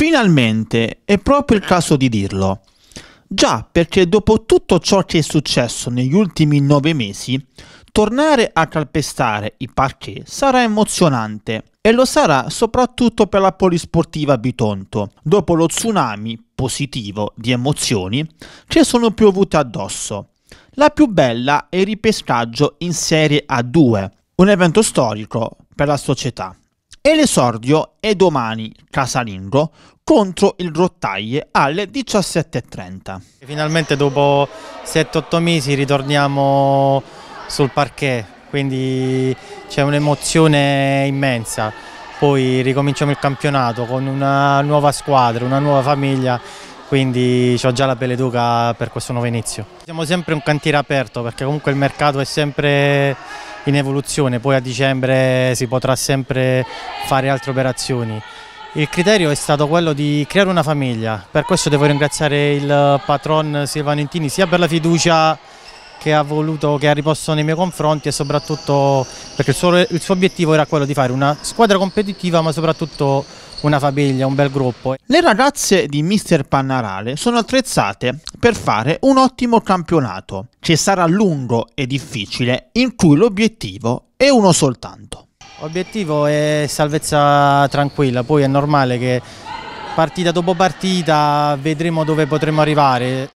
Finalmente è proprio il caso di dirlo. Già perché dopo tutto ciò che è successo negli ultimi nove mesi, tornare a calpestare i parquet sarà emozionante e lo sarà soprattutto per la polisportiva Bitonto, dopo lo tsunami positivo di emozioni che sono piovute addosso. La più bella è il ripescaggio in Serie A2, un evento storico per la società e l'esordio è domani, casalingo, contro il Rottaglie alle 17.30. Finalmente dopo 7-8 mesi ritorniamo sul parquet, quindi c'è un'emozione immensa. Poi ricominciamo il campionato con una nuova squadra, una nuova famiglia quindi ho già la pelle d'uca per questo nuovo inizio. Siamo sempre un cantiere aperto perché comunque il mercato è sempre in evoluzione, poi a dicembre si potrà sempre fare altre operazioni. Il criterio è stato quello di creare una famiglia, per questo devo ringraziare il patron Silvano Intini sia per la fiducia che ha voluto, che ha riposto nei miei confronti e soprattutto perché il suo, il suo obiettivo era quello di fare una squadra competitiva ma soprattutto una famiglia, un bel gruppo. Le ragazze di Mister Pannarale sono attrezzate per fare un ottimo campionato, che sarà lungo e difficile, in cui l'obiettivo è uno soltanto. L'obiettivo è salvezza tranquilla, poi è normale che partita dopo partita vedremo dove potremo arrivare.